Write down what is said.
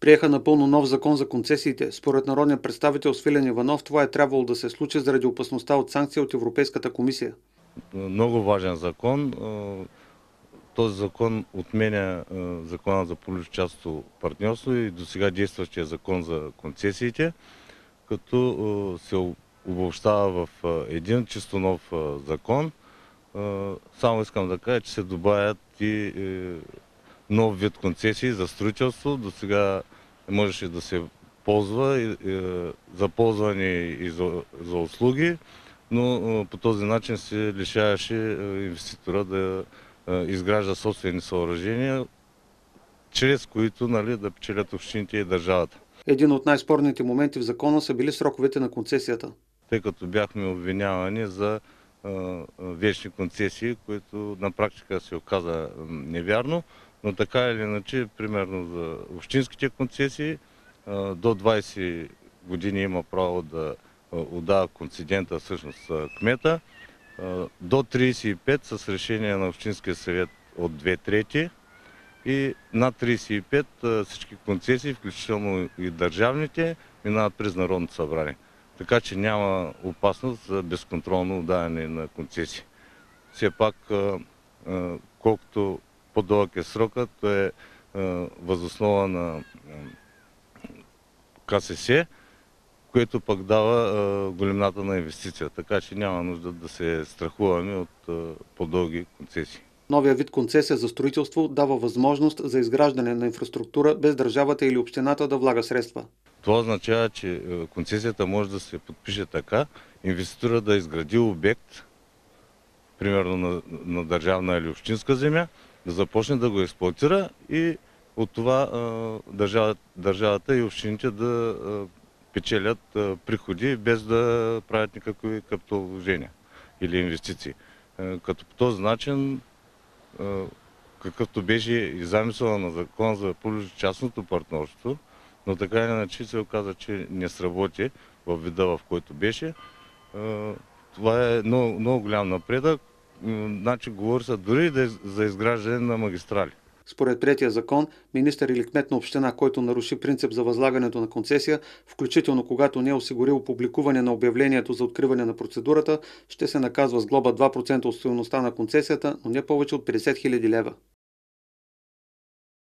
Приеха напълно нов закон за концесиите. Според народния представител Свилен Иванов, това е трябвало да се случи заради опасността от санкция от Европейската комисия. Много важен закон. Този закон отменя закона за публично-частно партньорство и до сега действащия закон за концесиите, като се обобщава в един чисто нов закон. Само искам да кажа, че се добавят и е, нов вид концесии за строителство. До сега можеше да се ползва е, за ползване и за, за услуги, но е, по този начин се лишаваше е, инвеститора да изгражда собствени съоръжения, чрез които нали, да печелят общините и държавата. Един от най-спорните моменти в закона са били сроковете на концесията. Тъй като бяхме обвинявани за вечни концесии, които на практика се оказа невярно но така или иначе, примерно за общинските концесии, до 20 години има право да отдава концедента, всъщност кмета, до 35 с решение на Общинския съвет от 2 трети и над 35 всички концесии, включително и държавните, минават през Народното събрание. Така че няма опасност за безконтролно отдаване на концесии. Все пак, колкото по-дълъг е срока, то е възоснова на КСС, което пък дава големината на инвестиция. Така че няма нужда да се страхуваме от по-дълги концесии. Новия вид концесия за строителство дава възможност за изграждане на инфраструктура без държавата или общината да влага средства. Това означава, че концесията може да се подпише така, инвеститора да е изгради обект, примерно на, на държавна или общинска земя, да започне да го експлуатира и от това държавата и общините да печелят приходи без да правят никакви капиталовложения или инвестиции. Като по този начин, какъвто беше и замисъл на закон за публично-частното партньорство, но така или иначе се оказа, че не сработи в вида, в който беше. Това е много, много голям напредък, значи, говори се дори е за изграждане на магистрали. Според третия закон, министър или кмет на община, който наруши принцип за възлагането на концесия, включително когато не е осигурил публикуване на обявлението за откриване на процедурата, ще се наказва с глоба 2% от стоеността на концесията, но не повече от 50 000 лева.